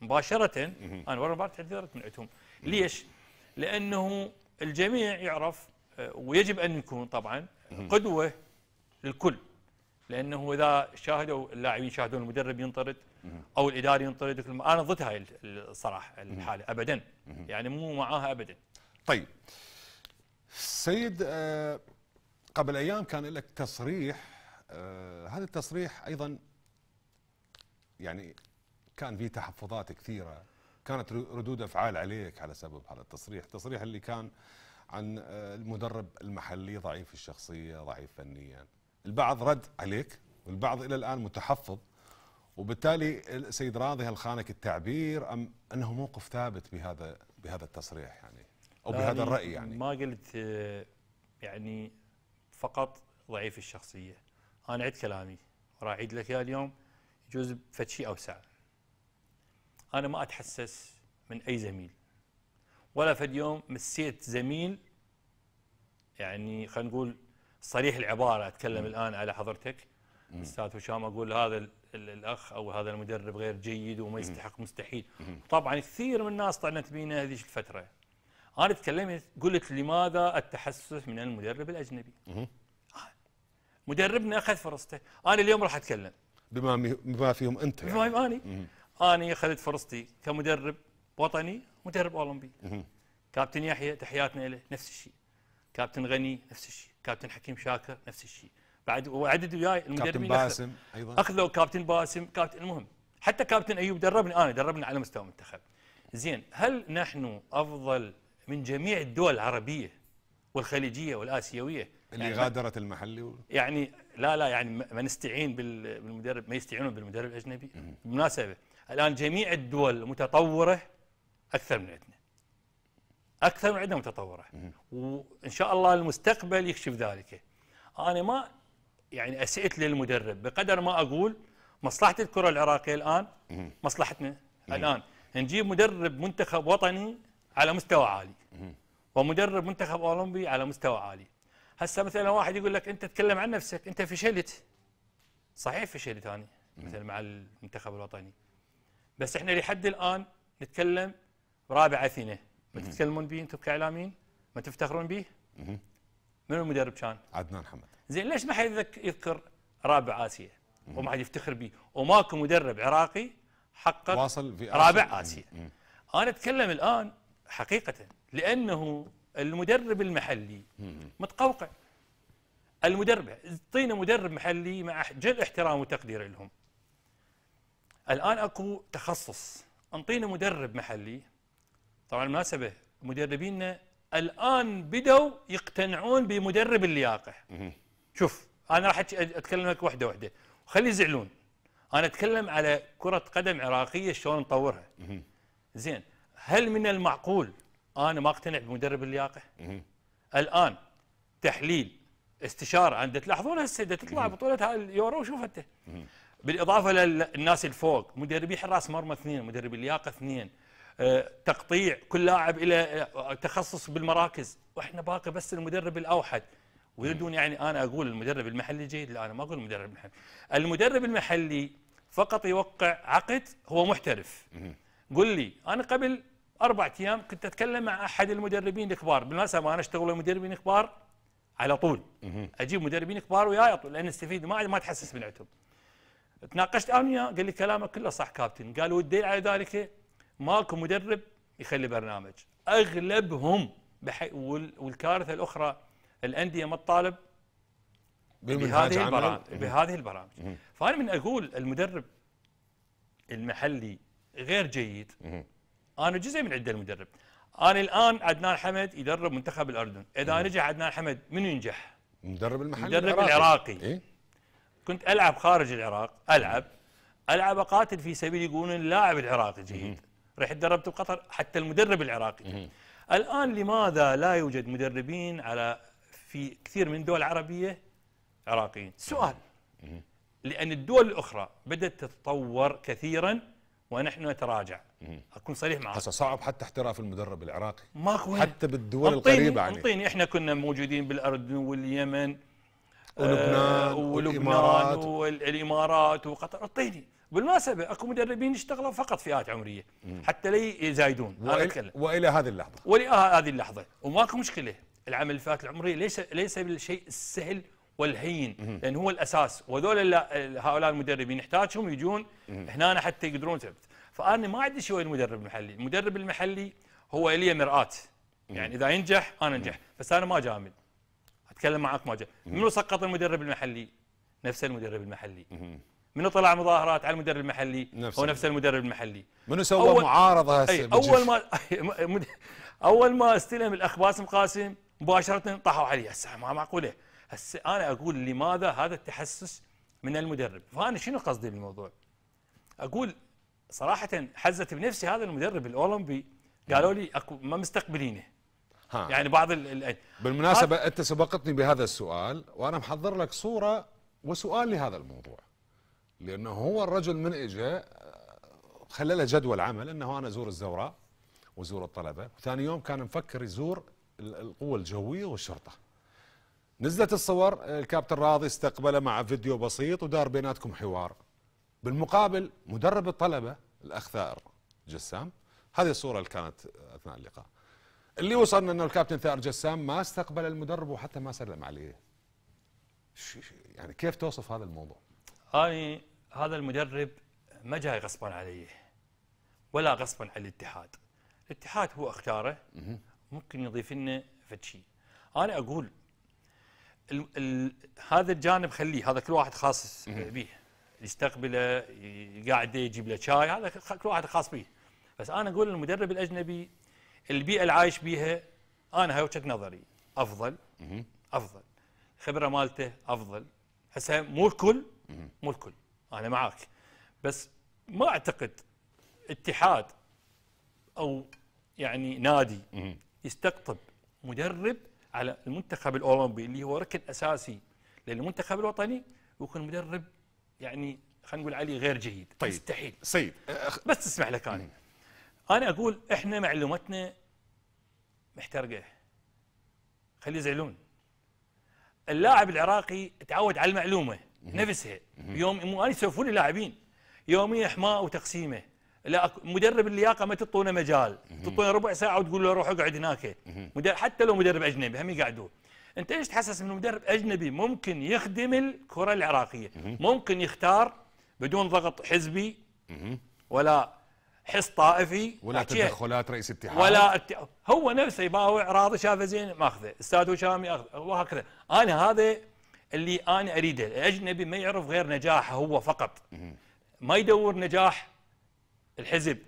Speaker 2: مباشره انا ورا المباراه اعتذرت من عندهم ليش لانه الجميع يعرف آه، ويجب ان يكون طبعا قدوه للكل لانه اذا شاهدوا اللاعبين شاهدون المدرب ينطرد او الاداري ينطرد انا ضد هاي الصراحه الحاله ابدا يعني مو معاها ابدا طيب
Speaker 1: سيد آه، قبل ايام كان لك تصريح آه، هذا التصريح ايضا يعني كان فيه تحفظات كثيره كانت ردود افعال عليك على سبب هذا التصريح التصريح اللي كان عن آه، المدرب المحلي ضعيف الشخصيه ضعيف فنيا البعض رد عليك والبعض إلى الآن متحفظ وبالتالي السيد راضي هل خانك التعبير أم أنه موقف ثابت بهذا بهذا التصريح يعني أو بهذا الرأي يعني
Speaker 2: ما قلت آه، يعني فقط ضعيف الشخصية أنا عد كلامي راح أعيد لك اياه اليوم يجوز فد شيء أوسع أنا ما أتحسس من أي زميل ولا فد يوم مسيت زميل يعني خلينا نقول صريح العباره اتكلم الان على حضرتك استاذ هشام اقول هذا الاخ او هذا المدرب غير جيد وما يستحق مستحيل طبعا كثير من الناس طعنت بينا هذه الفتره انا تكلمت قلت لماذا التحسس من المدرب الاجنبي مدربنا اخذ فرصته انا اليوم راح اتكلم
Speaker 1: بما بما فيهم انت يعني. بما يعني. اني
Speaker 2: انا اخذت فرصتي كمدرب وطني مدرب اولمبي كابتن يحيى تحياتنا له نفس الشيء كابتن غني نفس الشيء كابتن حكيم شاكر نفس الشيء بعد وعدد وياي المدربين كابتن باسم ايضا اخذوا كابتن باسم كابتن المهم حتى كابتن ايوب دربني انا دربنا على مستوى المنتخب زين هل نحن افضل من جميع الدول العربيه والخليجيه والاسيويه اللي يعني غادرت المحلي و... يعني لا لا يعني ما نستعين بالمدرب ما يستعينون بالمدرب الاجنبي بالمناسبه الان جميع الدول المتطوره اكثر من عندنا اكثر من عندنا متطوره وان شاء الله المستقبل يكشف ذلك انا ما يعني اسئت للمدرب بقدر ما اقول مصلحه الكره العراقيه الان مصلحتنا الان نجيب مدرب منتخب وطني على مستوى عالي ومدرب منتخب اولمبي على مستوى عالي هسه مثلا واحد يقول لك انت تتكلم عن نفسك انت فشلت صحيح فشلت انا مثلا مع المنتخب الوطني بس احنا لحد الان نتكلم رابع اثنين ما تتكلمون به انتم كاعلاميين؟ ما تفتخرون به؟ من المدرب كان؟ عدنان حمد زين ليش ما حد يذكر رابع اسيا؟ وما حد يفتخر به وماكو مدرب عراقي حقق واصل في رابع اسيا انا اتكلم الان حقيقه لانه المدرب المحلي متقوقع المدرب اعطينا مدرب محلي مع جل احترام وتقدير لهم الان اكو تخصص انطينا مدرب محلي طبعا المناسبة مدربينا الآن بدوا يقتنعون بمدرب اللياقة شوف أنا راح أتكلم لك واحدة واحدة خلي يزعلون أنا أتكلم على كرة قدم عراقية شلون نطورها زين هل من المعقول أنا ما أقتنع بمدرب اللياقة الآن تحليل استشارة عند تلاحظون هسه تطلع بطولة اليورو وشوف أنت بالإضافة للناس الفوق مدربي حراس مرمى اثنين مدربي اللياقة اثنين آه، تقطيع كل لاعب إلى آه، تخصص بالمراكز وإحنا باقي بس المدرب الأوحد ويردون يعني أنا أقول المدرب المحلي جيد لا أنا ما أقول المدرب المحلي المدرب المحلي فقط يوقع عقد هو محترف قل لي أنا قبل أربع أيام كنت أتكلم مع أحد المدربين الكبار بالمناسبة أنا أشتغل مدربين كبار على طول أجيب مدربين كبار وياي طول لأن استفيد ما ما تحسس من عتب تناقشت أنا قال لي كلامك كله صح كابتن قال ودي على ذلك ماكو مدرب يخلي برنامج اغلبهم بحي والكارثه الاخرى الانديه ما تطالب بهذه البرامج بهذه البرامج فانا من اقول المدرب المحلي غير جيد انا جزء من عده المدرب انا الان عدنان حمد يدرب منتخب الاردن اذا نجح عدنان حمد من ينجح
Speaker 1: المدرب المحلي المدرب العراقي,
Speaker 2: العراقي. إيه؟ كنت العب خارج العراق العب العب اقاتل في سبيل يقولون اللاعب العراقي جيد راح يتدرب بقطر حتى المدرب العراقي الان لماذا لا يوجد مدربين على في كثير من الدول العربيه عراقيين سؤال لان الدول الاخرى بدات تتطور كثيرا ونحن نتراجع اكون صريح معك هسه صعب حتى احتراف المدرب العراقي
Speaker 1: ماكو حتى بالدول أمطيني القريبه يعني
Speaker 2: اعطيني احنا كنا موجودين بالاردن واليمن
Speaker 1: آه، ولبنان والامارات
Speaker 2: والامارات وقطر اعطيني بالمناسبه اكو مدربين اشتغلوا فقط فئات عمريه حتى لا يزايدون انا اتكلم والى هذه اللحظه والى آه، هذه اللحظه وماكو مشكله العمل الفئات العمريه ليس ليس بالشيء السهل والهين لان هو الاساس وذول هؤلاء المدربين يحتاجهم يجون هنا حتى يقدرون تبت فانا ما عندي شيء المدرب المحلي المدرب المحلي هو لي مراه يعني اذا ينجح انا انجح بس انا ما جامل اتكلم معك ما جامل منو سقط المدرب المحلي نفس المدرب المحلي منو طلع مظاهرات على المدرب المحلي نفسه. هو نفس المدرب المحلي منو سوى أول... معارضه هسه اول ما اول ما استلم الاخ باسم قاسم مباشره طاحوا عليه هسه ما معقوله هسه انا اقول لماذا هذا التحسس من المدرب فانا شنو قصدي بالموضوع اقول صراحه حزت بنفسي هذا المدرب الاولمبي قالوا لي اكو ما مستقبلينه ها. يعني بعض ال
Speaker 1: ال بالمناسبه هاد... انت سبقتني بهذا السؤال وانا محضر لك صوره وسؤال لهذا الموضوع لأنه هو الرجل من اجى خلى جدول عمل أنه أنا أزور الزوراء وزور الطلبة ثاني يوم كان مفكر يزور القوة الجوية والشرطة نزلت الصور الكابتن راضي استقبله مع فيديو بسيط ودار بيناتكم حوار بالمقابل مدرب الطلبة الأخ ثائر جسام هذه الصورة اللي كانت أثناء اللقاء اللي وصلنا أنه الكابتن ثائر جسام ما استقبل المدرب وحتى ما سلم عليه يعني كيف توصف هذا الموضوع
Speaker 2: أنا هذا المدرب ما جاي غصبا علي ولا غصبا على الاتحاد الاتحاد هو اختاره ممكن يضيف لنا شيء أنا أقول الـ الـ هذا الجانب خليه هذا كل واحد خاص به يستقبله قاعده يجيب له شاي هذا كل واحد خاص به بس انا اقول المدرب الاجنبي البيئه اللي عايش بيها انا هاي وجهه نظري افضل افضل خبره مالته افضل هسه مو الكل مو الكل انا معك بس ما اعتقد اتحاد او يعني نادي يستقطب مدرب على المنتخب الاولمبي اللي هو ركن اساسي للمنتخب الوطني ويكون مدرب يعني خلينا نقول عليه غير جيد طيب مستحيل سيد أخ... بس تسمح لك انا انا اقول احنا معلوماتنا محترقه خليه يزعلون اللاعب العراقي تعود على المعلومه نفسها يوم مو انا يسوفوني اللاعبين يوميا احماء وتقسيمه لا مدرب اللياقه ما تعطونه مجال تعطونه ربع ساعه وتقول له روح اقعد هناك حتى لو مدرب اجنبي هم يقعدوه انت ليش تحسس انه مدرب اجنبي ممكن يخدم الكره العراقيه ممكن يختار بدون ضغط حزبي ولا حس طائفي ولا تدخلات
Speaker 1: رئيس اتحاد ولا
Speaker 2: هو نفسه يباوع راضي شافه زين ماخذه استاذ هشام وهكذا انا هذا اللي انا اريده الاجنبي ما يعرف غير نجاحه هو فقط ما يدور نجاح الحزب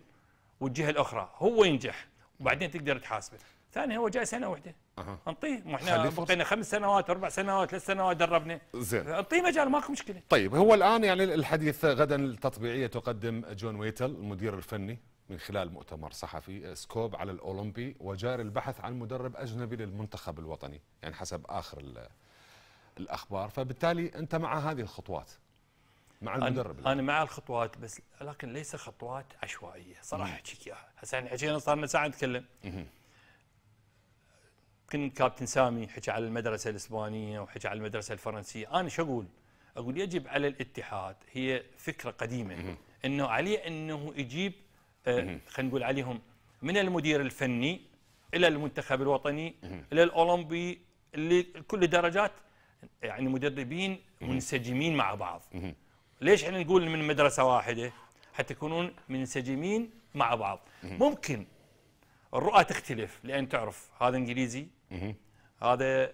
Speaker 2: والجهه الاخرى هو ينجح وبعدين تقدر تحاسبه ثاني هو جاي سنه واحده أه. نعطيه واحنا احنا بقينا خمس سنوات اربع سنوات ثلاث سنوات دربنا زين نعطيه مجال ماكو مشكله طيب
Speaker 1: هو الان يعني الحديث غدا التطبيعيه تقدم جون ويتل المدير الفني من خلال مؤتمر صحفي سكوب على الاولمبي وجاري البحث عن مدرب اجنبي للمنتخب الوطني يعني حسب اخر الاخبار فبالتالي انت مع هذه الخطوات مع المدرب انا,
Speaker 2: أنا مع الخطوات بس لكن ليس خطوات عشوائيه صراحه لك اياها هسه حكينا صار لنا ساعه نتكلم كن كابتن سامي حكى على المدرسه الاسبانيه وحكى على المدرسه الفرنسيه انا شو اقول اقول يجب على الاتحاد هي فكره قديمه انه عليه انه يجيب آه، خلينا نقول عليهم من المدير الفني الى المنتخب الوطني الى الاولمبي اللي كل درجات يعني مدربين منسجمين مع بعض ليش احنا نقول من مدرسه واحده حتى يكونون منسجمين مع بعض ممكن الرؤى تختلف لان تعرف هذا انجليزي هذا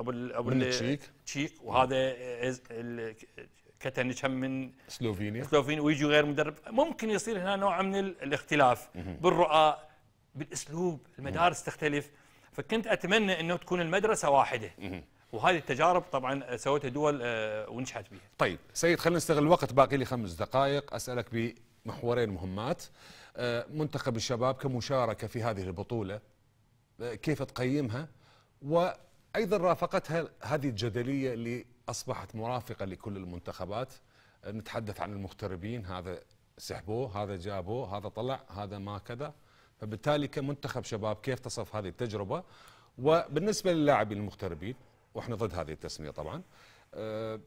Speaker 2: ابو ابو التشيك تشيك وهذا كتنش هم من سلوفينيا سلوفينيا ويجي غير مدرب ممكن يصير هنا نوع من الاختلاف بالرؤى بالاسلوب المدارس تختلف فكنت اتمنى انه تكون المدرسه واحده وهذه التجارب طبعا سوتها دول آه، ونجحت بها. طيب
Speaker 1: سيد خلينا نستغل الوقت باقي لي خمس دقائق اسالك بمحورين مهمات آه، منتخب الشباب كمشاركه في هذه البطوله آه، كيف تقيمها وايضا رافقتها هذه الجدليه اللي اصبحت مرافقه لكل المنتخبات نتحدث عن المغتربين هذا سحبوه هذا جابوه هذا طلع هذا ما كذا فبالتالي كمنتخب شباب كيف تصف هذه التجربه وبالنسبه للاعبين المغتربين واحنا ضد هذه التسميه طبعا أه،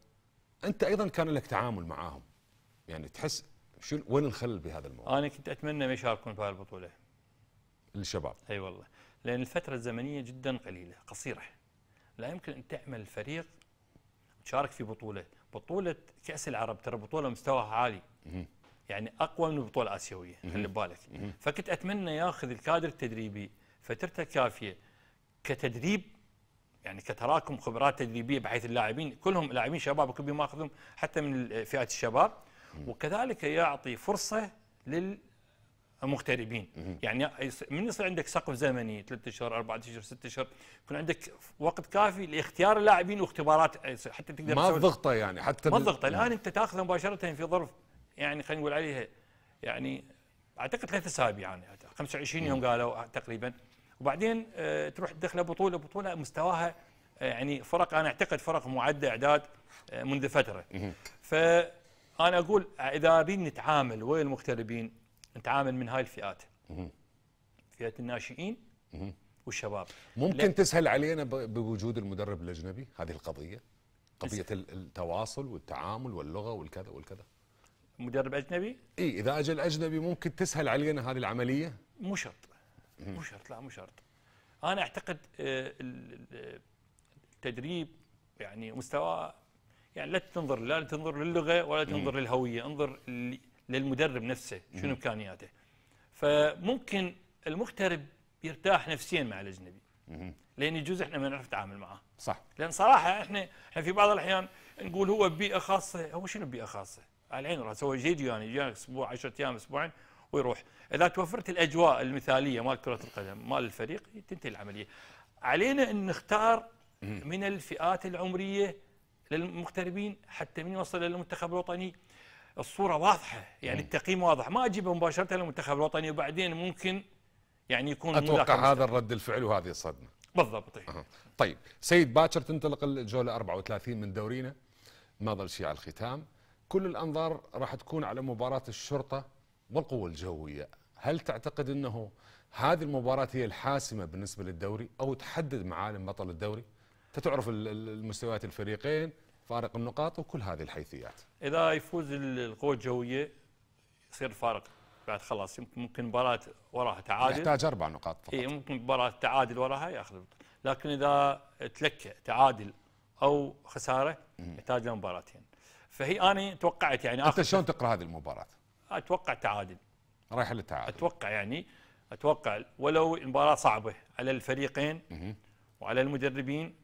Speaker 1: انت ايضا كان لك تعامل معاهم يعني تحس شو وين الخلل بهذا الموضوع؟
Speaker 2: انا كنت اتمنى ما يشاركون في هالبطوله الشباب اي والله لان الفتره الزمنيه جدا قليله قصيره لا يمكن ان تعمل فريق تشارك في بطوله بطوله كاس العرب ترى بطوله مستواها عالي يعني اقوى من البطوله الاسيويه خلي بالك فكنت اتمنى ياخذ الكادر التدريبي فترته كافيه كتدريب يعني كتراكم خبرات تدريبيه بحيث اللاعبين كلهم لاعبين شباب وكل ماخذهم حتى من فئات الشباب وكذلك يعطي فرصه للمغتربين يعني من يصير عندك سقف زمني ثلاثة اشهر أربعة اشهر ستة اشهر يكون عندك وقت كافي لاختيار اللاعبين واختبارات آه، حتى تقدر ما ضغطه
Speaker 1: يعني حتى ما بال... الان نعم.
Speaker 2: انت تاخذه مباشره في ظرف يعني خلينا نقول عليها يعني اعتقد ثلاث اسابيع يعني 25 يوم قالوا تقريبا وبعدين آه، تروح تدخله بطوله بطوله مستواها آه، يعني فرق انا اعتقد فرق معده اعداد آه، منذ فتره فانا اقول اذا بين نتعامل ويا المغتربين نتعامل من هاي الفئات فئه الناشئين والشباب ممكن تسهل علينا
Speaker 1: بوجود المدرب الاجنبي هذه القضيه قضيه التواصل والتعامل واللغه والكذا والكذا مدرب اجنبي اي اذا اجى الاجنبي ممكن تسهل علينا هذه العمليه مو شرط مو
Speaker 2: شرط لا مو شرط انا اعتقد آه، التدريب يعني مستوى يعني لا تنظر لا تنظر للغه ولا تنظر للهويه انظر للمدرب نفسه شنو امكانياته فممكن المغترب يرتاح نفسيا مع الاجنبي لان يجوز احنا ما نعرف نتعامل معه صح لان صراحه احنا احنا في بعض الاحيان نقول هو ببيئه خاصه هو شنو ببيئه خاصه؟ على العين راس هو جاي يعني جاء اسبوع 10 ايام اسبوعين ويروح اذا توفرت الاجواء المثاليه مال كره القدم مال الفريق تنتهي العمليه علينا ان نختار من الفئات العمريه للمغتربين حتى من يوصل للمنتخب الوطني الصوره واضحه يعني التقييم واضح ما اجيبه مباشره للمنتخب الوطني وبعدين ممكن يعني يكون اتوقع هذا
Speaker 1: الرد الفعل وهذه الصدمه بالضبط أه. طيب سيد باكر تنطلق الجوله 34 من دورينا ما ظل شيء على الختام كل الانظار راح تكون على مباراه الشرطه والقوة الجوية هل تعتقد أنه هذه المباراة هي الحاسمة بالنسبة للدوري أو تحدد معالم بطل الدوري تتعرف المستويات الفريقين فارق النقاط وكل هذه الحيثيات
Speaker 2: إذا يفوز القوة الجوية يصير فارق بعد خلاص ممكن مباراة وراها تعادل يحتاج أربع نقاط فقط إيه ممكن مباراة تعادل وراها ياخذ لكن إذا تلك تعادل أو خسارة يحتاج لمباراتين فهي أنا توقعت يعني أنت شلون
Speaker 1: تقرأ هذه المباراة؟
Speaker 2: اتوقع تعادل رايح للتعادل اتوقع يعني اتوقع ولو المباراه صعبه على الفريقين وعلى المدربين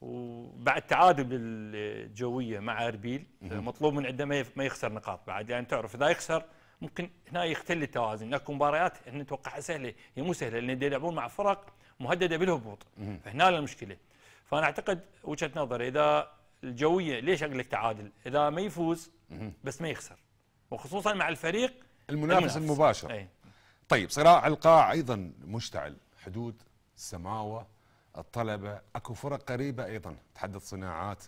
Speaker 2: وبعد تعادل الجويه مع اربيل مطلوب من عندنا ما يخسر نقاط بعد يعني تعرف اذا يخسر ممكن هنا يختل التوازن لكن مباريات احنا نتوقعها سهله هي مو سهله لان يلعبون مع فرق مهدده بالهبوط فهنا المشكله فانا اعتقد وجهه نظري اذا الجويه ليش اقول لك تعادل اذا ما يفوز بس ما يخسر وخصوصا مع الفريق المنافس, المنافس. المباشر أي.
Speaker 1: طيب صراع القاع ايضا مشتعل حدود السماوه الطلبه اكو فرق قريبه ايضا تحدث صناعات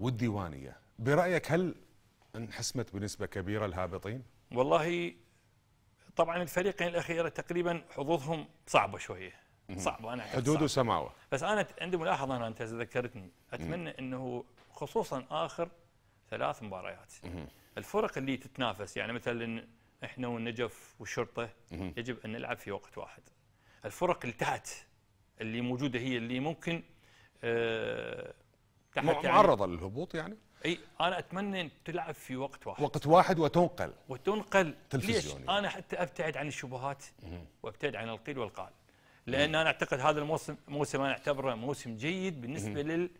Speaker 1: والديوانيه برايك هل انحسمت بنسبه كبيره الهابطين
Speaker 2: والله طبعا الفريقين الاخيره تقريبا حظوظهم صعبه شويه صعبه انا حدود وسماوه بس انا عندي ملاحظه انا انت ذكرتني اتمنى مم. انه خصوصا اخر ثلاث مباريات مم. الفرق اللي تتنافس يعني مثلا احنا والنجف والشرطه يجب ان نلعب في وقت واحد الفرق اللي تحت اللي موجوده هي اللي ممكن أه تحت يعني معرضه
Speaker 1: يعني للهبوط يعني
Speaker 2: اي انا اتمنى ان تلعب في وقت واحد وقت
Speaker 1: واحد وتنقل
Speaker 2: وتنقل ليش انا حتى ابتعد عن الشبهات وابتعد عن القيل والقال لان انا اعتقد هذا الموسم موسم انا اعتبره موسم جيد بالنسبه لل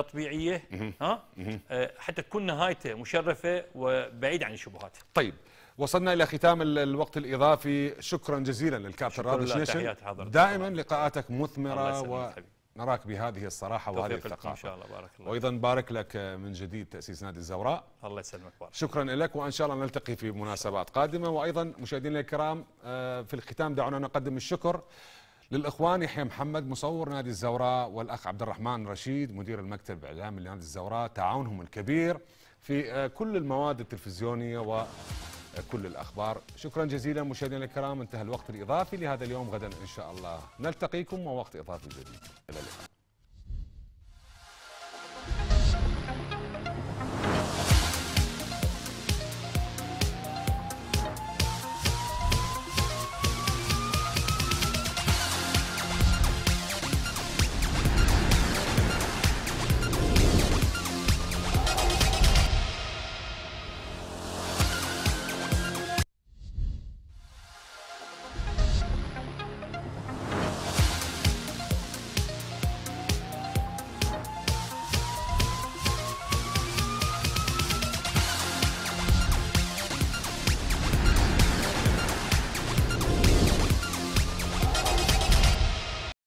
Speaker 2: تطبيعيه ها آه، حتى تكون نهايته مشرفه وبعيد عن الشبهات
Speaker 1: طيب وصلنا الى ختام الوقت الاضافي شكرا جزيلا للكابتن رابش نيشن
Speaker 2: دائما لقاءاتك مثمره ونراك
Speaker 1: نراك بهذه الصراحة وهذه الثقافة إن شاء الله بارك الله وأيضا بارك لك من جديد تأسيس نادي الزوراء
Speaker 2: الله يسلمك بارك
Speaker 1: شكرا لك وإن شاء الله نلتقي في مناسبات قادمة وأيضا مشاهدينا الكرام آه، في الختام دعونا نقدم الشكر للاخوان يحيى محمد مصور نادي الزوراء والاخ عبد الرحمن رشيد مدير المكتب الاعلامي لنادي الزوراء تعاونهم الكبير في آه، كل المواد التلفزيونيه وكل الاخبار شكرا جزيلا مشاهدينا الكرام انتهى الوقت الاضافي لهذا اليوم غدا ان شاء الله نلتقيكم ووقت اضافي جديد الى اللقاء